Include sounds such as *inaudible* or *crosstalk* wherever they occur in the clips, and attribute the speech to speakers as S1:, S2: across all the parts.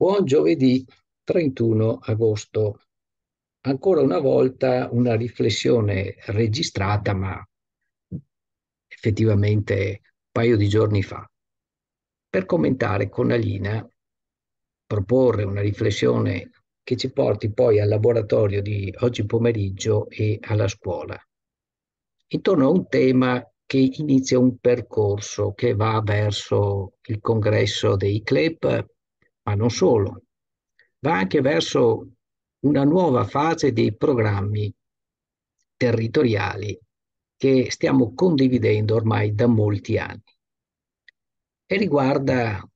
S1: Buon giovedì 31 agosto. Ancora una volta una riflessione registrata, ma effettivamente un paio di giorni fa, per commentare con Alina, proporre una riflessione che ci porti poi al laboratorio di oggi pomeriggio e alla scuola, intorno a un tema che inizia un percorso che va verso il congresso dei CLEP ma non solo. Va anche verso una nuova fase dei programmi territoriali che stiamo condividendo ormai da molti anni e riguarda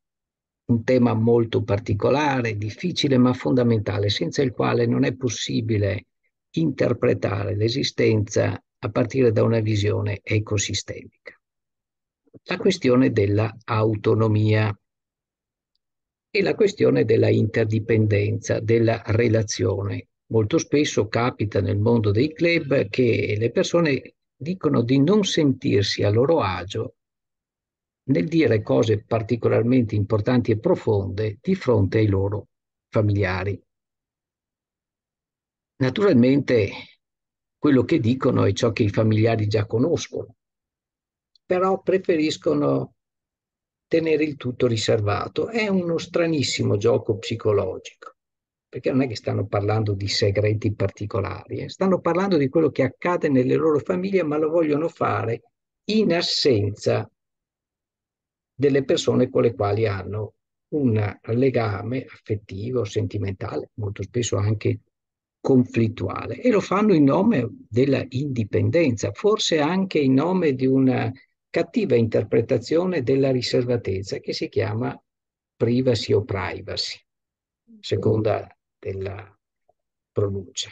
S1: un tema molto particolare, difficile ma fondamentale, senza il quale non è possibile interpretare l'esistenza a partire da una visione ecosistemica. La questione della autonomia e la questione della interdipendenza, della relazione. Molto spesso capita nel mondo dei club che le persone dicono di non sentirsi a loro agio nel dire cose particolarmente importanti e profonde di fronte ai loro familiari. Naturalmente quello che dicono è ciò che i familiari già conoscono, però preferiscono tenere il tutto riservato. È uno stranissimo gioco psicologico, perché non è che stanno parlando di segreti particolari, eh? stanno parlando di quello che accade nelle loro famiglie, ma lo vogliono fare in assenza delle persone con le quali hanno un legame affettivo, sentimentale, molto spesso anche conflittuale e lo fanno in nome della indipendenza, forse anche in nome di una cattiva interpretazione della riservatezza che si chiama privacy o privacy, seconda della pronuncia.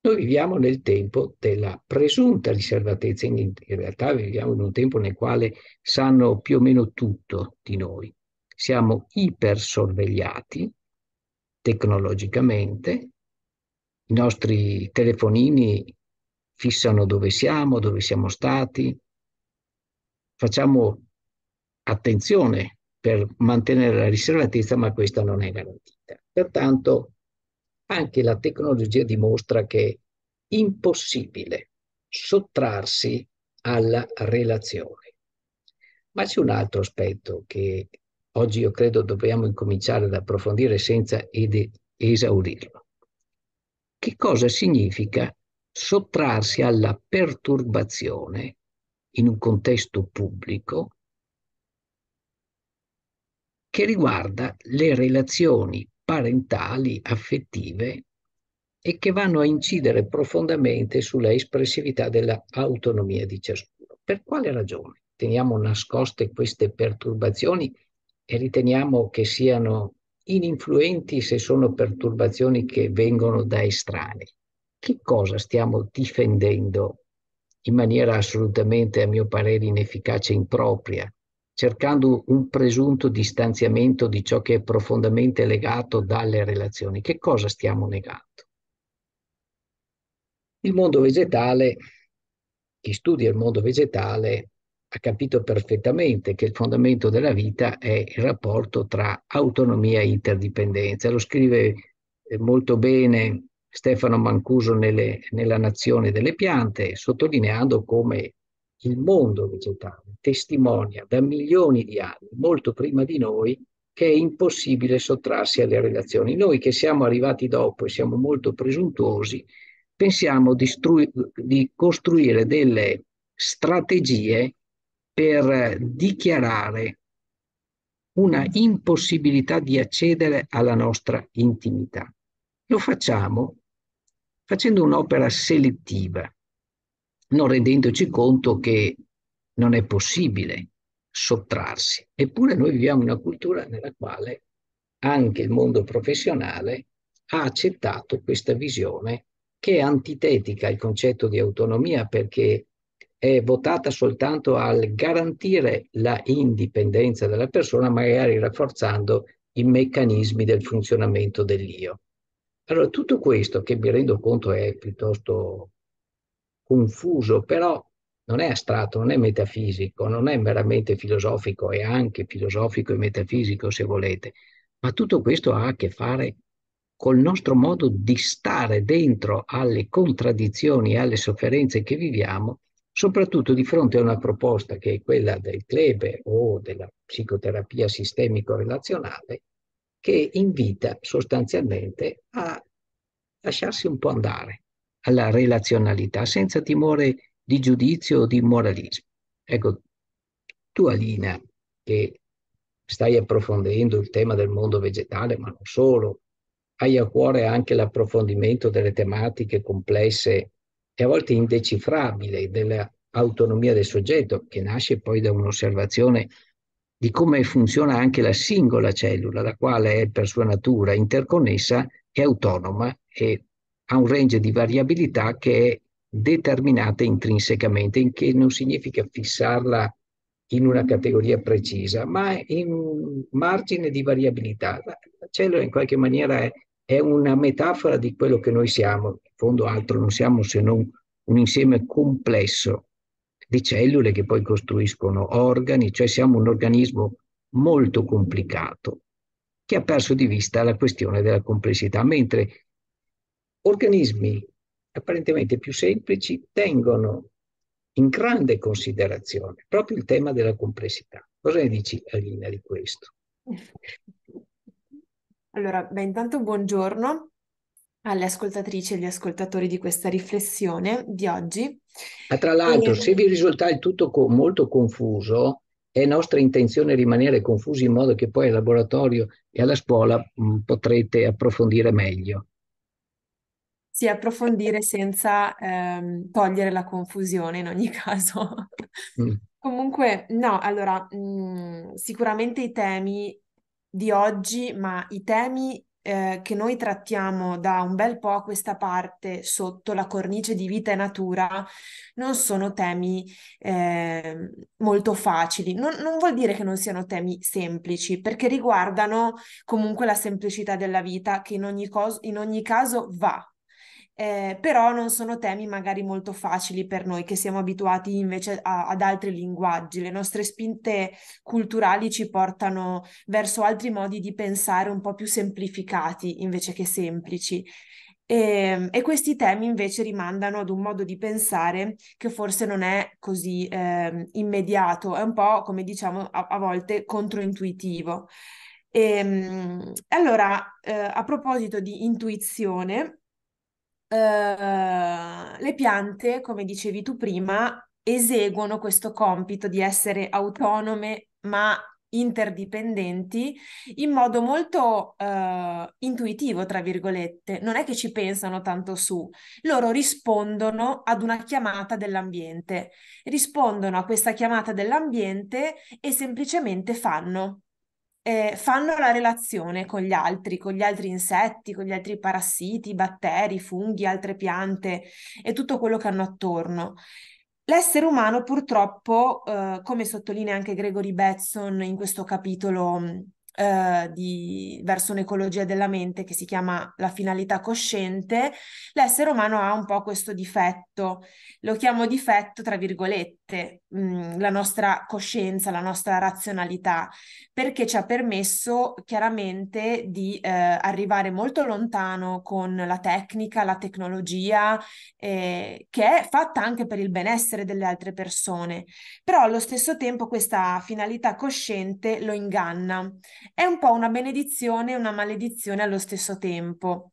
S1: Noi viviamo nel tempo della presunta riservatezza, in realtà viviamo in un tempo nel quale sanno più o meno tutto di noi. Siamo ipersorvegliati tecnologicamente, i nostri telefonini fissano dove siamo, dove siamo stati, facciamo attenzione per mantenere la riservatezza, ma questa non è garantita. Pertanto anche la tecnologia dimostra che è impossibile sottrarsi alla relazione. Ma c'è un altro aspetto che oggi io credo dobbiamo incominciare ad approfondire senza esaurirlo. Che cosa significa sottrarsi alla perturbazione in un contesto pubblico che riguarda le relazioni parentali, affettive e che vanno a incidere profondamente sulla espressività dell'autonomia di ciascuno. Per quale ragione teniamo nascoste queste perturbazioni e riteniamo che siano ininfluenti se sono perturbazioni che vengono da estranei? Che cosa stiamo difendendo in maniera assolutamente, a mio parere, inefficace e impropria, cercando un presunto distanziamento di ciò che è profondamente legato dalle relazioni. Che cosa stiamo negando? Il mondo vegetale, chi studia il mondo vegetale, ha capito perfettamente che il fondamento della vita è il rapporto tra autonomia e interdipendenza. Lo scrive eh, molto bene Stefano Mancuso nelle, nella Nazione delle Piante, sottolineando come il mondo vegetale testimonia da milioni di anni, molto prima di noi, che è impossibile sottrarsi alle relazioni. Noi che siamo arrivati dopo e siamo molto presuntuosi, pensiamo di, di costruire delle strategie per dichiarare una impossibilità di accedere alla nostra intimità. Lo facciamo facendo un'opera selettiva, non rendendoci conto che non è possibile sottrarsi. Eppure noi viviamo in una cultura nella quale anche il mondo professionale ha accettato questa visione che è antitetica al concetto di autonomia perché è votata soltanto al garantire la indipendenza della persona, magari rafforzando i meccanismi del funzionamento dell'io. Allora, tutto questo che mi rendo conto è piuttosto confuso, però non è astratto, non è metafisico, non è meramente filosofico, è anche filosofico e metafisico se volete, ma tutto questo ha a che fare col nostro modo di stare dentro alle contraddizioni e alle sofferenze che viviamo, soprattutto di fronte a una proposta che è quella del Kleber o della psicoterapia sistemico-relazionale, che invita sostanzialmente a lasciarsi un po' andare alla relazionalità senza timore di giudizio o di moralismo. Ecco, tu Alina, che stai approfondendo il tema del mondo vegetale, ma non solo, hai a cuore anche l'approfondimento delle tematiche complesse e a volte indecifrabili dell'autonomia del soggetto, che nasce poi da un'osservazione di come funziona anche la singola cellula, la quale è per sua natura interconnessa, e autonoma e ha un range di variabilità che è determinata intrinsecamente, in che non significa fissarla in una categoria precisa, ma in margine di variabilità. La, cellula in qualche maniera è, è una metafora di quello che noi siamo, in fondo altro non siamo se non un insieme complesso di cellule che poi costruiscono organi, cioè siamo un organismo molto complicato che ha perso di vista la questione della complessità, mentre organismi apparentemente più semplici tengono in grande considerazione proprio il tema della complessità. Cosa ne dici Alina di questo?
S2: Allora, beh, intanto buongiorno alle ascoltatrici e agli ascoltatori di questa riflessione di oggi.
S1: Ma tra l'altro, e... se vi risulta il tutto co- molto confuso, è nostra intenzione rimanere confusi in modo che poi al laboratorio e alla scuola mh, mm, potrete approfondire meglio.
S2: Sì, approfondire senza ehm, togliere la confusione in ogni *laughs* caso. Mm. Comunque, no, allora, mh, mm, sicuramente i temi di oggi, ma i temi eh, che noi trattiamo da un bel po' a questa parte sotto la cornice di vita e natura non sono temi eh, molto facili. Non, non vuol dire che non siano temi semplici, perché riguardano comunque la semplicità della vita che in ogni, cos- in ogni caso va eh, però non sono temi magari molto facili per noi che siamo abituati invece a, ad altri linguaggi. Le nostre spinte culturali ci portano verso altri modi di pensare un po' più semplificati invece che semplici. E, ehm, e questi temi invece rimandano ad un modo di pensare che forse non è così eh, immediato, è un po' come diciamo a, a volte controintuitivo. E, ehm, allora, eh, a proposito di intuizione, eh, le piante, come dicevi tu prima, eseguono questo compito di essere autonome ma interdipendenti in modo molto eh, intuitivo, tra virgolette. Non è che ci pensano tanto su, loro rispondono ad una chiamata dell'ambiente, rispondono a questa chiamata dell'ambiente e semplicemente fanno eh, fanno la relazione con gli altri, con gli altri insetti, con gli altri parassiti, batteri, funghi, altre piante e tutto quello che hanno attorno. L'essere umano purtroppo, eh, come sottolinea anche Gregory Batson in questo capitolo mm, eh, di, verso un'ecologia della mente che si chiama La finalità cosciente, l'essere umano ha un po' questo difetto, lo chiamo difetto tra virgolette mh, mhmm, la nostra coscienza, la nostra razionalità, perché ci ha permesso chiaramente di eh, arrivare molto lontano con la tecnica, la tecnologia, eh, che è fatta anche per il benessere delle altre persone, però allo stesso tempo questa finalità cosciente lo inganna. È un po' una benedizione e una maledizione allo stesso tempo.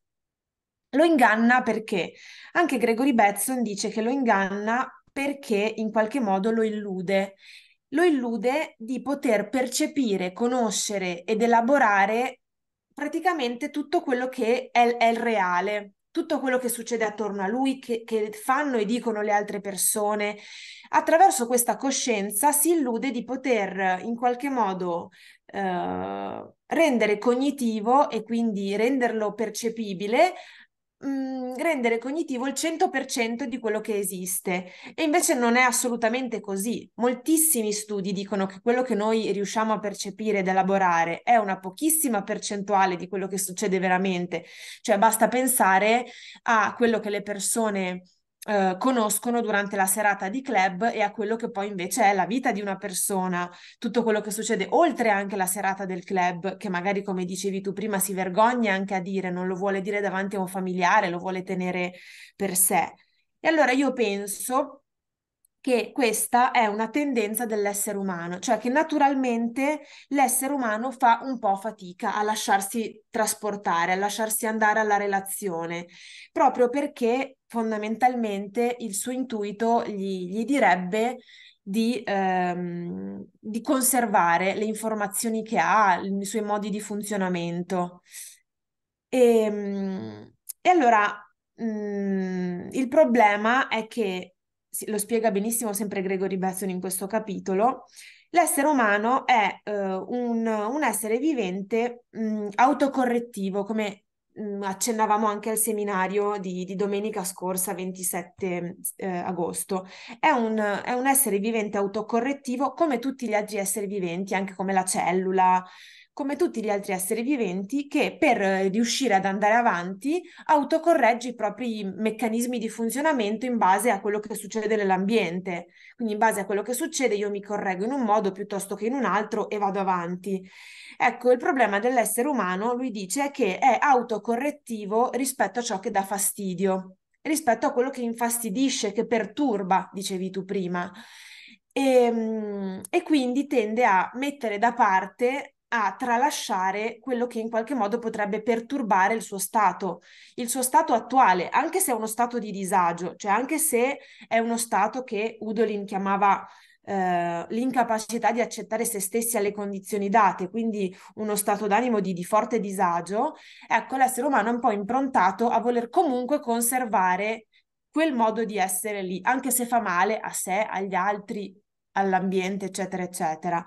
S2: Lo inganna perché anche Gregory Betson dice che lo inganna perché in qualche modo lo illude. Lo illude di poter percepire, conoscere ed elaborare praticamente tutto quello che è, è il reale, tutto quello che succede attorno a lui, che, che, fanno e dicono le altre persone. Attraverso questa coscienza si illude di poter in qualche modo eh, rendere cognitivo e quindi renderlo percepibile Mhmm, rendere cognitivo il 100% di quello che esiste e invece non è assolutamente così. Moltissimi studi dicono che quello che noi riusciamo a percepire ed elaborare è una pochissima percentuale di quello che succede veramente, cioè basta pensare a quello che le persone eh, conoscono durante la serata di club e a quello che poi invece è la vita di una persona, tutto quello che succede oltre anche la serata del club, che magari come dicevi tu prima si vergogna anche a dire, non lo vuole dire davanti a un familiare, lo vuole tenere per sé. E allora io penso che questa è una tendenza dell'essere umano, cioè che naturalmente l'essere umano fa un po' fatica a lasciarsi trasportare, a lasciarsi andare alla relazione, proprio perché fondamentalmente il suo intuito gli, gli direbbe di, ehm, di, conservare le informazioni che ha, i suoi modi di funzionamento. E, ehm, e allora mh, mm, il problema è che lo spiega benissimo sempre Gregory Besson in questo capitolo, l'essere umano è eh, un, un, essere vivente mh, mm, autocorrettivo, come mh, mm, accennavamo anche al seminario di, di domenica scorsa, 27 eh, agosto. È un, è un, essere vivente autocorrettivo come tutti gli altri esseri viventi, anche come la cellula, come tutti gli altri esseri viventi, che per eh, riuscire ad andare avanti autocorregge i propri meccanismi di funzionamento in base a quello che succede nell'ambiente. Quindi in base a quello che succede io mi correggo in un modo piuttosto che in un altro e vado avanti. Ecco, il problema dell'essere umano, lui dice, è che è autocorrettivo rispetto a ciò che dà fastidio, rispetto a quello che infastidisce, che perturba, dicevi tu prima. E, ehm, e, quindi tende a mettere da parte a tralasciare quello che in qualche modo potrebbe perturbare il suo stato, il suo stato attuale, anche se è uno stato di disagio, cioè anche se è uno stato che Udolin chiamava eh, l'incapacità di accettare se stessi alle condizioni date, quindi uno stato d'animo di, di forte disagio, ecco l'essere umano è un po' improntato a voler comunque conservare quel modo di essere lì, anche se fa male a sé, agli altri, all'ambiente, eccetera, eccetera.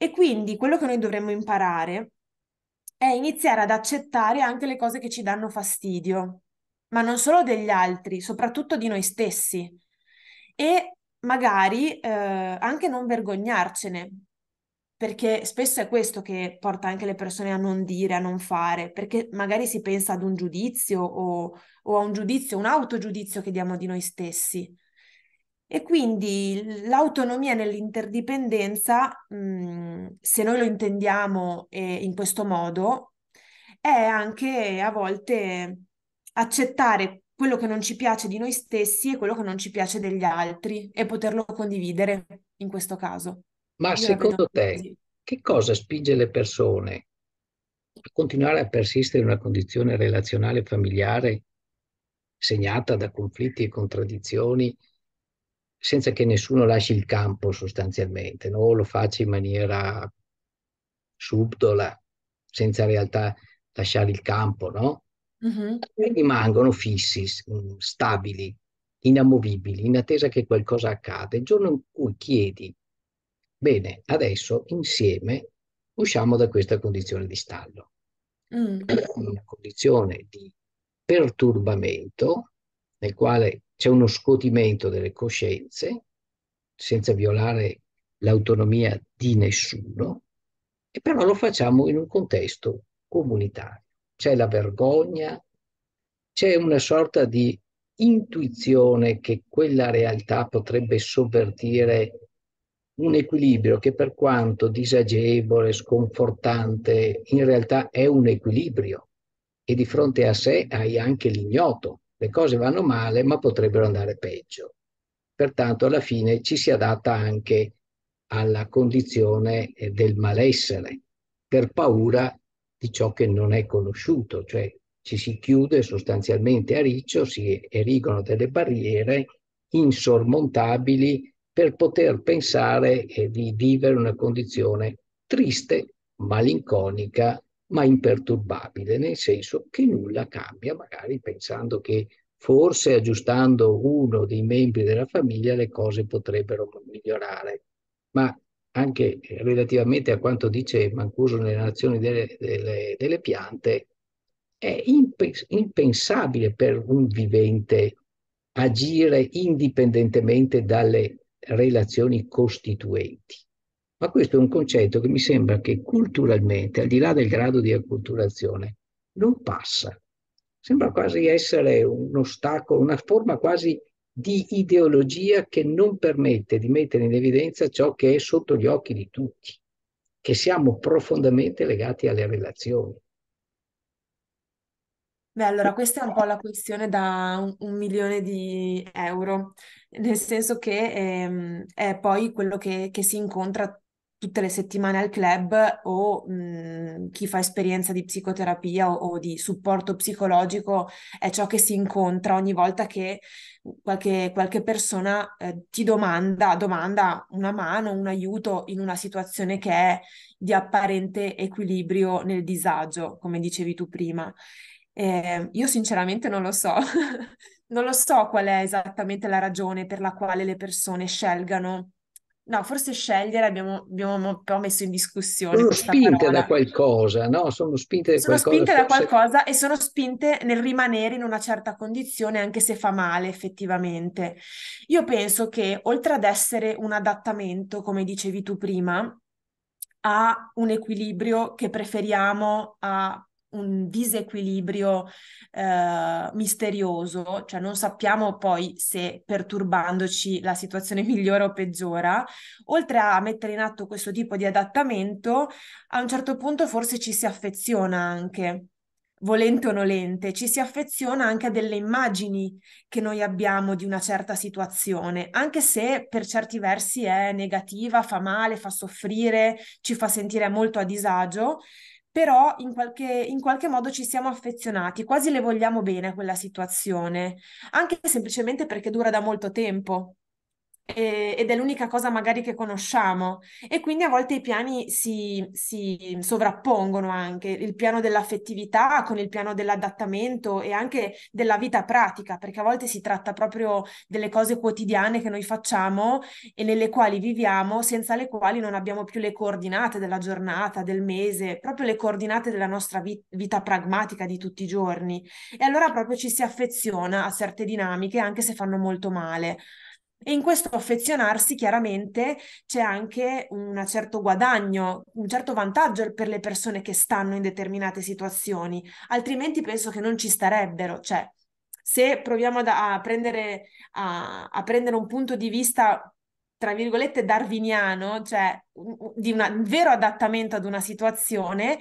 S2: E quindi quello che noi dovremmo imparare è iniziare ad accettare anche le cose che ci danno fastidio, ma non solo degli altri, soprattutto di noi stessi. E magari eh, anche non vergognarcene, perché spesso è questo che porta anche le persone a non dire, a non fare, perché magari si pensa ad un giudizio o, o a un giudizio, un autogiudizio che diamo di noi stessi. E quindi l'autonomia nell'interdipendenza, mhmm, se noi lo intendiamo eh, in questo modo, è anche a volte accettare quello che non ci piace di noi stessi e quello che non ci piace degli altri e poterlo condividere in questo caso. Ma Io secondo
S1: te così. che cosa spinge le persone a continuare a persistere in una condizione relazionale e familiare segnata da conflitti e contraddizioni senza che nessuno lasci il campo sostanzialmente, no? lo faccia in maniera subdola, senza in realtà lasciare il campo, no? Uh-huh. E rimangono fissi, mm, stabili, inamovibili, in attesa che qualcosa accada. Il giorno in cui chiedi, bene, adesso insieme usciamo da questa condizione di stallo, mm. una condizione di perturbamento nel quale c'è uno scuotimento delle coscienze senza violare l'autonomia di nessuno, e però lo facciamo in un contesto comunitario. C'è la vergogna, c'è una sorta di intuizione che quella realtà potrebbe sovvertire un equilibrio che per quanto disagevole, sconfortante, in realtà è un equilibrio e di fronte a sé hai anche l'ignoto le cose vanno male ma potrebbero andare peggio. Pertanto alla fine ci si adatta anche alla condizione eh, del malessere per paura di ciò che non è conosciuto, cioè ci si chiude sostanzialmente a riccio, si erigono delle barriere insormontabili per poter pensare eh, di vivere una condizione triste, malinconica ma imperturbabile, nel senso che nulla cambia, magari pensando che forse aggiustando uno dei membri della famiglia le cose potrebbero migliorare. Ma anche eh, relativamente a quanto dice Mancuso nelle Nazioni delle, delle, delle piante, è impensabile per un vivente agire indipendentemente dalle relazioni costituenti. Ma questo è un concetto che mi sembra che culturalmente, al di là del grado di acculturazione, non passa. Sembra quasi essere un ostacolo, una forma quasi di ideologia che non permette di mettere in evidenza ciò che è sotto gli occhi di tutti, che siamo profondamente legati alle relazioni.
S2: Beh, allora questa è un po' la questione da un, un milione di euro, nel senso che ehm, è poi quello che, che si incontra tutte le settimane al club o mh, mhmm, chi fa esperienza di psicoterapia o, o, di supporto psicologico è ciò che si incontra ogni volta che mhmm, qualche, qualche persona eh, ti domanda, domanda una mano, un aiuto in una situazione che è di apparente equilibrio nel disagio, come dicevi tu prima. Eh, io sinceramente non lo so, *laughs* non lo so qual è esattamente la ragione per la quale le persone scelgano No, forse scegliere abbiamo, abbiamo un po' messo in discussione. Sono spinte parola. da
S1: qualcosa, no? Sono spinte sono qualcosa. spinte forse... da
S2: qualcosa e sono spinte nel rimanere in una certa condizione, anche se fa male effettivamente. Io penso che oltre ad essere un adattamento, come dicevi tu prima, a un equilibrio che preferiamo a un disequilibrio eh, misterioso, cioè non sappiamo poi se perturbandoci la situazione *laughs* migliora o peggiora. Oltre a mettere in atto questo tipo di adattamento, a un certo punto forse ci si affeziona anche volente o nolente, ci si affeziona anche a delle immagini che noi abbiamo di una certa situazione, anche se per certi versi è negativa, fa male, fa soffrire, ci fa sentire molto a disagio, però in qualche, in qualche modo ci siamo affezionati, quasi le vogliamo bene a quella situazione, anche semplicemente perché dura da molto tempo ed è l'unica cosa magari che conosciamo e quindi a volte i piani si, si sovrappongono anche, il piano dell'affettività con il piano dell'adattamento e anche della vita pratica, perché a volte si tratta proprio delle cose quotidiane che noi facciamo e nelle quali viviamo, senza le quali non abbiamo più le coordinate della giornata, del mese, proprio le coordinate della nostra vita, vita pragmatica di tutti i giorni. E allora proprio ci si affeziona a certe dinamiche, anche se fanno molto male. E in questo affezionarsi chiaramente c'è anche un certo guadagno, un certo vantaggio per le persone che stanno in determinate situazioni, altrimenti penso che non ci starebbero. Cioè, se proviamo a, prendere, a, a prendere un punto di vista tra virgolette darwiniano, cioè di una, un vero adattamento ad una situazione,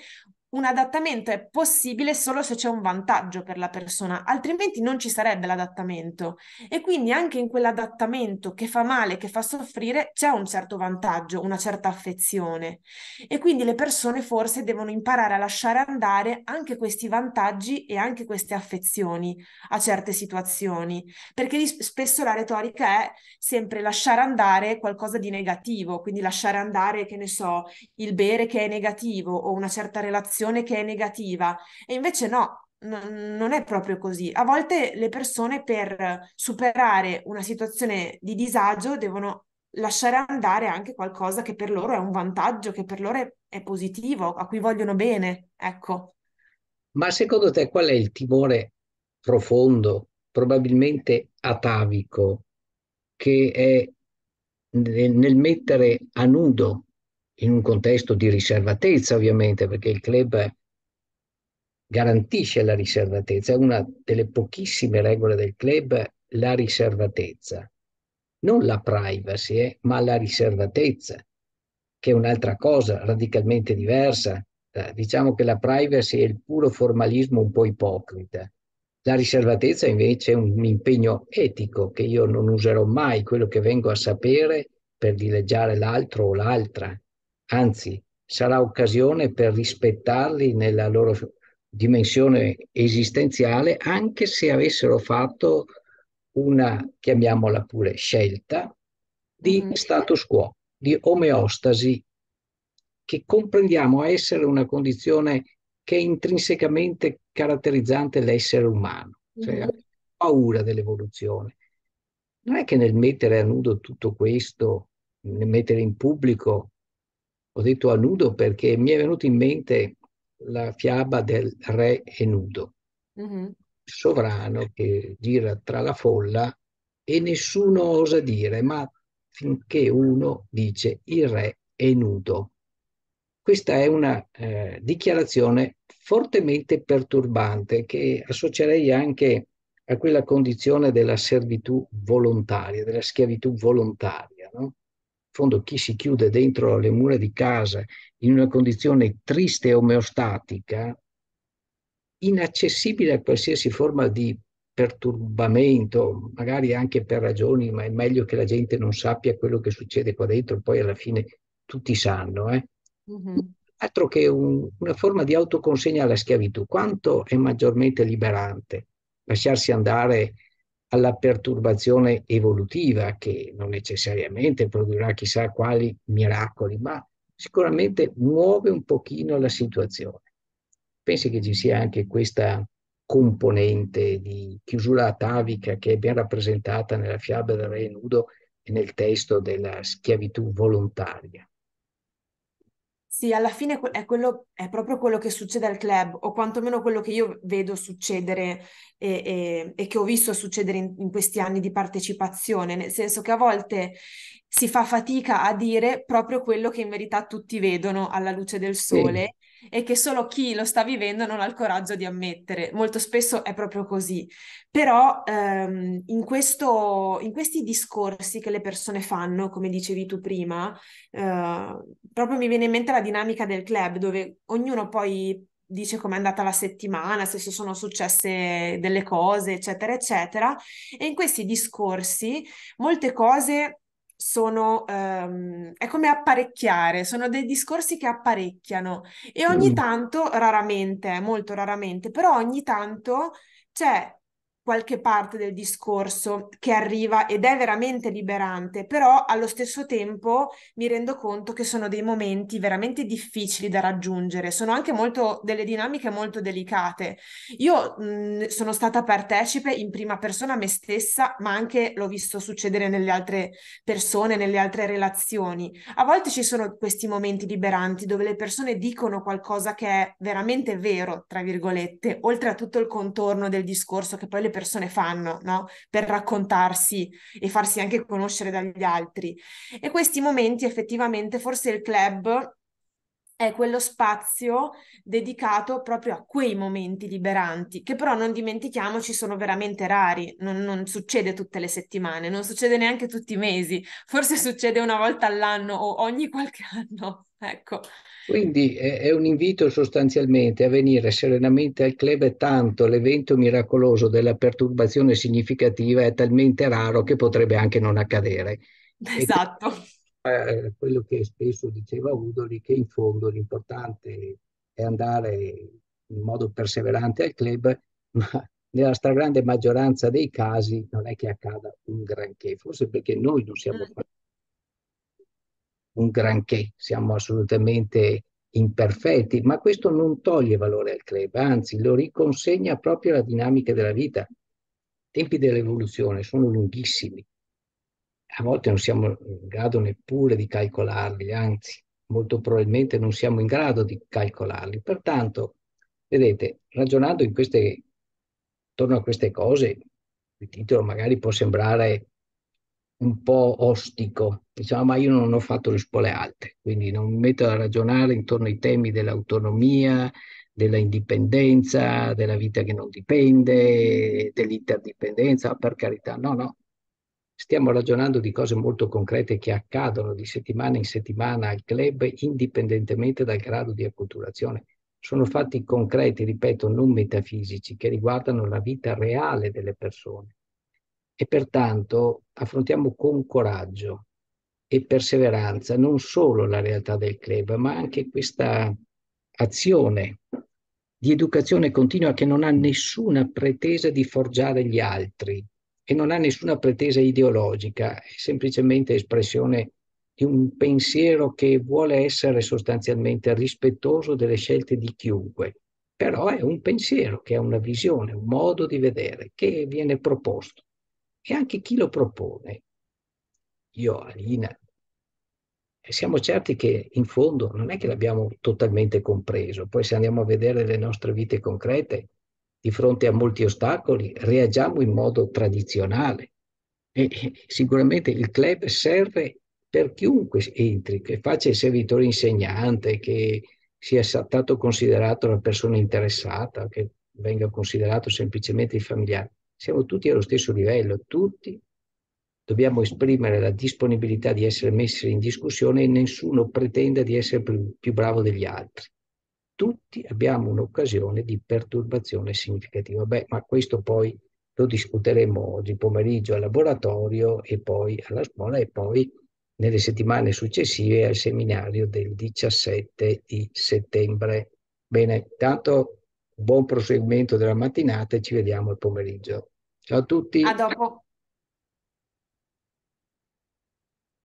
S2: un adattamento è possibile solo se c'è un vantaggio per la persona, altrimenti non ci sarebbe l'adattamento. E quindi anche in quell'adattamento che fa male, che fa soffrire, c'è un certo vantaggio, una certa affezione. E quindi le persone forse devono imparare a lasciare andare anche questi vantaggi e anche queste affezioni a certe situazioni, perché spesso la retorica è sempre lasciare andare qualcosa di negativo, quindi lasciare andare, che ne so, il bere che è negativo o una certa relazione percezione che è negativa e invece no, n- non è proprio così. A volte le persone per superare una situazione di disagio devono lasciare andare anche qualcosa che per loro è un vantaggio, che per loro è, è positivo, a cui vogliono bene, ecco.
S1: Ma secondo te qual è il timore profondo, probabilmente atavico, che è nel mettere a nudo in un contesto di riservatezza ovviamente, perché il club garantisce la riservatezza, è una delle pochissime regole del club la riservatezza, non la privacy, eh, ma la riservatezza, che è un'altra cosa radicalmente diversa. Eh, diciamo che la privacy è il puro formalismo un po' ipocrita. La riservatezza invece è un impegno etico che io non userò mai quello che vengo a sapere per dileggiare l'altro o l'altra anzi sarà occasione per rispettarli nella loro dimensione esistenziale, anche se avessero fatto una, chiamiamola pure, scelta di mm-hmm. status quo, di omeostasi, che comprendiamo essere una condizione che è intrinsecamente caratterizzante l'essere umano, cioè mm. paura dell'evoluzione. Non è che nel mettere a nudo tutto questo, nel mettere in pubblico ho detto a nudo perché mi è venuta in mente la fiaba del re Enudo, mm-hmm. sovrano che gira tra la folla e nessuno osa dire, ma finché uno dice il re è nudo. Questa è una eh, dichiarazione fortemente perturbante che associerei anche a quella condizione della servitù volontaria, della schiavitù volontaria. No? fondo chi si chiude dentro le mura di casa in una condizione triste e omeostatica, inaccessibile a qualsiasi forma di perturbamento, magari anche per ragioni, ma è meglio che la gente non sappia quello che succede qua dentro, poi alla fine tutti sanno. Eh? Mm-hmm. Altro che un, una forma di autoconsegna alla schiavitù, quanto è maggiormente liberante lasciarsi andare alla perturbazione evolutiva che non necessariamente produrrà chissà quali miracoli, ma sicuramente muove un pochino la situazione. Pensi che ci sia anche questa componente di chiusura atavica che è ben rappresentata nella fiaba del re nudo e nel testo della schiavitù volontaria.
S2: Sì, alla fine è, quello, è, proprio quello che succede al club, o quantomeno quello che io vedo succedere e, e, e che ho visto succedere in, in, questi anni di partecipazione, nel senso che a volte si fa fatica a dire proprio quello che in verità tutti vedono alla luce del sole e che solo chi lo sta vivendo non ha il coraggio di ammettere. Molto spesso è proprio così. Però ehm, in, questo, in, questi discorsi che le persone fanno, come dicevi tu prima, eh, proprio mi viene in mente la dinamica del club, dove ognuno poi dice com'è andata la settimana, se sono successe delle cose, eccetera, eccetera. E in questi discorsi molte cose sono, um, è come apparecchiare, sono dei discorsi che apparecchiano e ogni mm. tanto, raramente, eh, molto raramente, però ogni tanto c'è qualche parte del discorso che arriva ed è veramente liberante, però allo stesso tempo mi rendo conto che sono dei momenti veramente difficili da raggiungere, sono anche molto delle dinamiche molto delicate. Io mh, mhmm, sono stata partecipe in prima persona me stessa, ma anche l'ho visto succedere nelle altre persone, nelle altre relazioni. A volte ci sono questi momenti liberanti dove le persone dicono qualcosa che è veramente vero, tra virgolette, oltre a tutto il contorno del discorso che poi le persone fanno, no? Per raccontarsi e farsi anche conoscere dagli altri. E questi momenti effettivamente forse il club è quello spazio dedicato proprio a quei momenti liberanti, che però non dimentichiamoci sono veramente rari, non, non, succede tutte le settimane, non succede neanche tutti i mesi, forse succede una volta all'anno o ogni qualche *laughs* anno. Ecco.
S1: Quindi è, è un invito sostanzialmente a venire serenamente al club e tanto l'evento miracoloso della perturbazione significativa è talmente raro che potrebbe anche non accadere. Esatto. Eh, eh, quello che spesso diceva Udoli, che in fondo l'importante è andare in modo perseverante al club, ma nella stragrande maggioranza dei casi non è che accada un granché, forse perché noi non siamo mm. un granché, siamo assolutamente imperfetti, ma questo non toglie valore al club, anzi lo riconsegna proprio alla dinamica della vita. I tempi dell'evoluzione sono lunghissimi, a volte non siamo in grado neppure di calcolarli, anzi molto probabilmente non siamo in grado di calcolarli. Pertanto, vedete, ragionando in queste, intorno a queste cose, il titolo magari può sembrare un po' ostico, diciamo, ma io non ho fatto le scuole alte, quindi non mi metto a ragionare intorno ai temi dell'autonomia, della indipendenza, della vita che non dipende, dell'interdipendenza, per carità, no, no, Stiamo ragionando di cose molto concrete che accadono di settimana in settimana al club indipendentemente dal grado di acculturazione. Sono fatti concreti, ripeto, non metafisici, che riguardano la vita reale delle persone. E pertanto affrontiamo con coraggio e perseveranza non solo la realtà del club, ma anche questa azione di educazione continua che non ha nessuna pretesa di forgiare gli altri, e non ha nessuna pretesa ideologica, è semplicemente espressione di un pensiero che vuole essere sostanzialmente rispettoso delle scelte di chiunque, però è un pensiero che ha una visione, un modo di vedere che viene proposto e anche chi lo propone, io, Alina, siamo certi che in fondo non è che l'abbiamo totalmente compreso, poi se andiamo a vedere le nostre vite concrete di fronte a molti ostacoli reagiamo in modo tradizionale. E sicuramente il club serve per chiunque entri, che faccia il servitore insegnante, che sia stato considerato una persona interessata, che venga considerato semplicemente il familiare. Siamo tutti allo stesso livello, tutti dobbiamo esprimere la disponibilità di essere messi in discussione e nessuno pretenda di essere più bravo degli altri tutti abbiamo un'occasione di perturbazione significativa. Beh, ma questo poi lo discuteremo oggi pomeriggio al laboratorio e poi alla scuola e poi nelle settimane successive al seminario del 17 di settembre. Bene, tanto buon proseguimento della mattinata e ci vediamo il pomeriggio. Ciao a tutti. A dopo.